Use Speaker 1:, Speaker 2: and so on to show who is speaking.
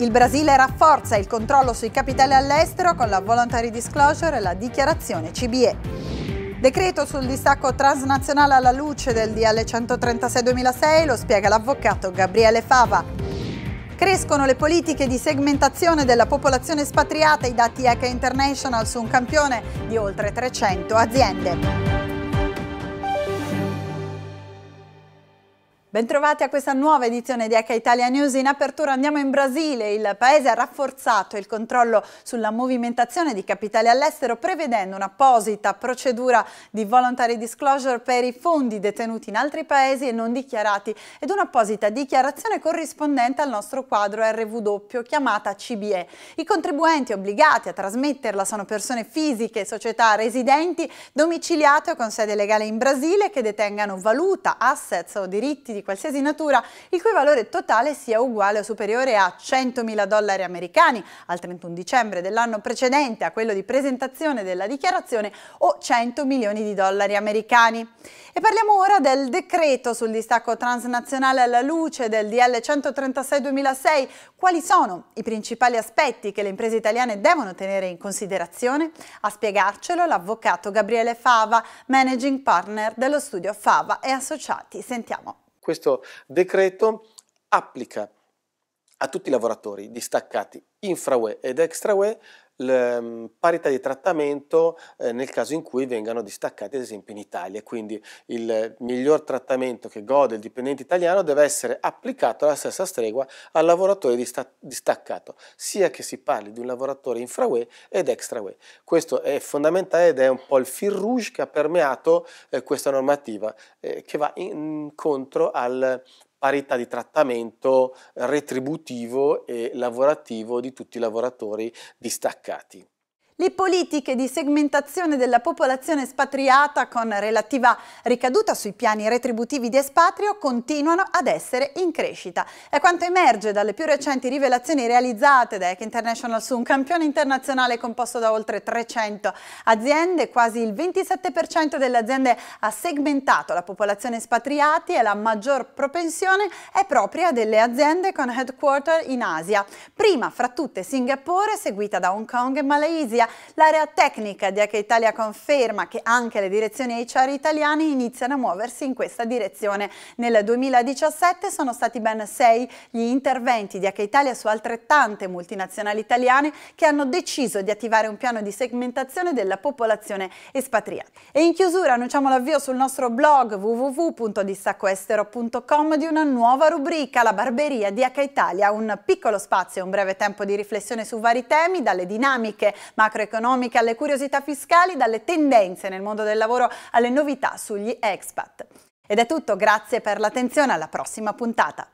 Speaker 1: Il Brasile rafforza il controllo sui capitali all'estero con la voluntary disclosure e la dichiarazione CBE. Decreto sul distacco transnazionale alla luce del DL 136-2006, lo spiega l'avvocato Gabriele Fava. Crescono le politiche di segmentazione della popolazione espatriata, i dati ECA International su un campione di oltre 300 aziende. Bentrovati a questa nuova edizione di Eca Italia News. In apertura andiamo in Brasile. Il paese ha rafforzato il controllo sulla movimentazione di capitali all'estero prevedendo un'apposita procedura di voluntary disclosure per i fondi detenuti in altri paesi e non dichiarati ed un'apposita dichiarazione corrispondente al nostro quadro RW chiamata CBE. I contribuenti obbligati a trasmetterla sono persone fisiche, società residenti, domiciliate o con sede legale in Brasile che detengano valuta, assets o diritti di di qualsiasi natura, il cui valore totale sia uguale o superiore a 100.000 dollari americani al 31 dicembre dell'anno precedente a quello di presentazione della dichiarazione o 100 milioni di dollari americani. E parliamo ora del decreto sul distacco transnazionale alla luce del DL 136-2006. Quali sono i principali aspetti che le imprese italiane devono tenere in considerazione? A spiegarcelo l'avvocato Gabriele Fava, managing partner dello studio Fava e Associati. Sentiamo.
Speaker 2: Questo decreto applica a tutti i lavoratori distaccati infra-UE ed extra-UE mm, parità di trattamento eh, nel caso in cui vengano distaccati ad esempio in Italia. Quindi il miglior trattamento che gode il dipendente italiano deve essere applicato alla stessa stregua al lavoratore distaccato, sia che si parli di un lavoratore infra UE ed extra UE. Questo è fondamentale ed è un po' il fil rouge che ha permeato eh, questa normativa eh, che va incontro al parità di trattamento eh, retributivo e lavorativo di tutti i lavoratori distaccati.
Speaker 1: Le politiche di segmentazione della popolazione espatriata con relativa ricaduta sui piani retributivi di espatrio continuano ad essere in crescita. È quanto emerge dalle più recenti rivelazioni realizzate da Eck International su un campione internazionale composto da oltre 300 aziende. Quasi il 27% delle aziende ha segmentato la popolazione espatriati e la maggior propensione è propria delle aziende con headquarter in Asia. Prima fra tutte Singapore, seguita da Hong Kong e Malaysia L'area tecnica di H Italia conferma che anche le direzioni HR italiane iniziano a muoversi in questa direzione. Nel 2017 sono stati ben sei gli interventi di H Italia su altrettante multinazionali italiane che hanno deciso di attivare un piano di segmentazione della popolazione espatriata. E in chiusura annunciamo l'avvio sul nostro blog www.distaccoestero.com di una nuova rubrica, la barberia di H Italia, un piccolo spazio, e un breve tempo di riflessione su vari temi, dalle dinamiche macro macroeconomiche alle curiosità fiscali, dalle tendenze nel mondo del lavoro alle novità sugli expat. Ed è tutto, grazie per l'attenzione, alla prossima puntata.